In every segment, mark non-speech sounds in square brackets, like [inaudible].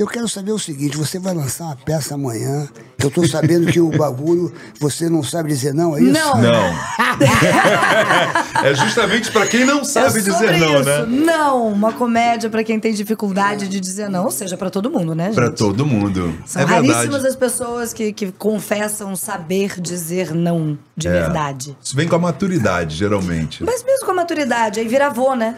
Eu quero saber o seguinte: você vai lançar uma peça amanhã. Eu estou sabendo que o [laughs] bagulho você não sabe dizer não, é isso? Não. não. [laughs] é justamente para quem não é sabe é dizer não, isso. né? Não, uma comédia para quem tem dificuldade de dizer não, ou seja, para todo mundo, né? Para todo mundo. São é raríssimas verdade. as pessoas que, que confessam saber dizer não de é. verdade. Isso vem com a maturidade, geralmente. Mas mesmo com a maturidade, aí vira avô, né?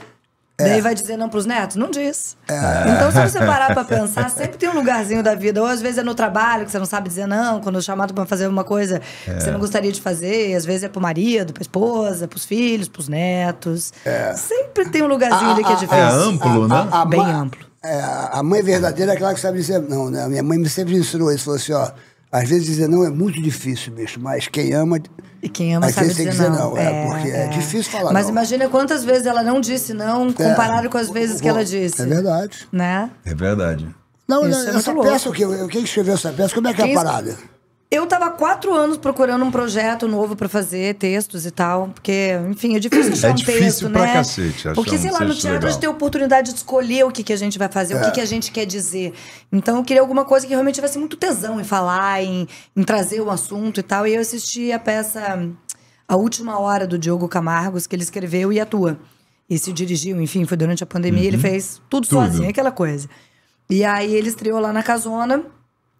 É. Daí vai dizer não pros netos? Não diz. É. Então, se você parar pra pensar, sempre tem um lugarzinho da vida. Ou às vezes é no trabalho, que você não sabe dizer não, quando é chamado pra fazer uma coisa é. que você é. não gostaria de fazer. Às vezes é pro marido, pra esposa, pros filhos, pros netos. É. Sempre tem um lugarzinho a, ah, ali que é ah, ah, difícil. É amplo, né? A, a, Bem amplo. É, a mãe verdadeira é aquela que sabe dizer não, né? A Minha mãe me sempre ensinou isso, falou assim, ó às vezes dizer não é muito difícil, mesmo, mas quem ama. E quem ama às sabe vezes dizer, tem que dizer não. não é, é, porque é. é difícil falar. Mas não. imagina quantas vezes ela não disse não, é. comparado é, com as vezes bom, que ela disse. É verdade. Né? É verdade. Não, Isso é essa é peça, louco. o quê? quem escreveu essa peça, como é que quem... é a parada? Eu tava quatro anos procurando um projeto novo para fazer, textos e tal, porque, enfim, é difícil achar é um difícil texto, pra né? Cacete, porque, sei lá, no teatro a gente tem a oportunidade de escolher o que, que a gente vai fazer, é. o que, é. que a gente quer dizer. Então eu queria alguma coisa que realmente tivesse muito tesão em falar, em, em trazer o um assunto e tal. E eu assisti a peça A Última Hora do Diogo Camargos, que ele escreveu e atua. E se dirigiu, enfim, foi durante a pandemia, uhum. ele fez tudo, tudo sozinho, aquela coisa. E aí ele estreou lá na Casona.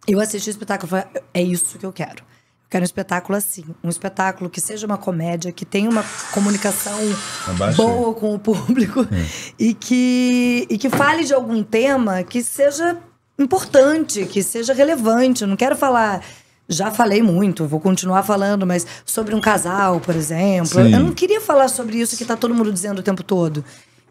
Eu assisti o espetáculo e falei, é isso que eu quero. Eu quero um espetáculo assim. Um espetáculo que seja uma comédia, que tenha uma comunicação Abaixo. boa com o público é. e, que, e que fale de algum tema que seja importante, que seja relevante. Eu não quero falar já falei muito, vou continuar falando, mas sobre um casal, por exemplo. Sim. Eu não queria falar sobre isso que tá todo mundo dizendo o tempo todo.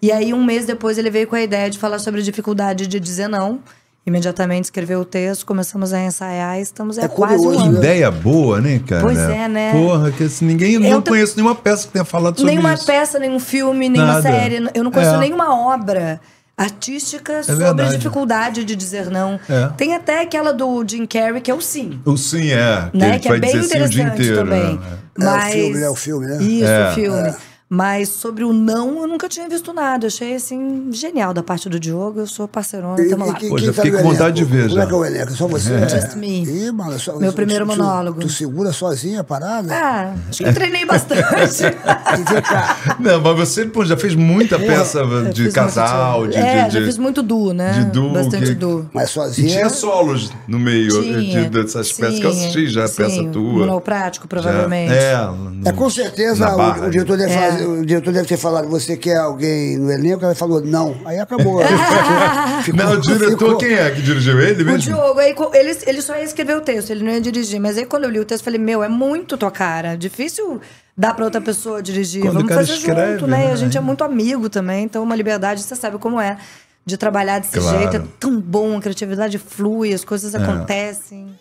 E aí, um mês depois, ele veio com a ideia de falar sobre a dificuldade de dizer não. Imediatamente escreveu o texto, começamos a ensaiar e estamos é, é quase uma ideia boa, né, cara? Pois é, né? Porra, que assim, ninguém, eu não t... conheço nenhuma peça que tenha falado sobre nenhuma isso. Nenhuma peça, nenhum filme, nenhuma Nada. série. Eu não conheço é. nenhuma obra artística é sobre verdade. dificuldade de dizer não. É. Tem até aquela do Jim Carrey, que é o sim. O sim, é. Né? Que, que é bem interessante sim o dia inteiro, também. É. Né? Mas... É o filme, né? O filme, né? Isso, o é. filme. É. Mas sobre o não, eu nunca tinha visto nada. Achei, assim, genial da parte do Diogo. Eu sou parceirona, e, tamo e, lá. Que, Pô, já fiquei com vontade de ver, já. Como é que é o elenco? É só você? É. Just me. Ih, mano, só, Meu primeiro monólogo. Tu, tu, segura sozinha a parada? Ah, acho que eu treinei bastante. [laughs] não, mas você pô, já fez muita é, peça é, de casal, de, de, é, já fiz muito duo, né? De duo. Bastante que... duo. Mas sozinha... E tinha solos no meio eh, tinha, de, dessas sim, peças que eu assisti já, é sim, peça tua. No prático, provavelmente. Já. É, no, é, com certeza o, o diretor deve fazer o diretor deve ter falado, você quer alguém no elenco? Ela falou, não. Aí acabou. [laughs] ficou, não, o diretor, ficou. quem é que dirigiu ele mesmo? O Diogo, aí, ele, ele só ia escrever o texto, ele não ia dirigir. Mas aí quando eu li o texto, falei, meu, é muito tua cara. Difícil dar pra outra pessoa dirigir. Quando Vamos fazer escreve, junto, né? E a né? gente é muito amigo também, então é uma liberdade, você sabe como é. De trabalhar desse claro. jeito, é tão bom, a criatividade flui, as coisas é. acontecem.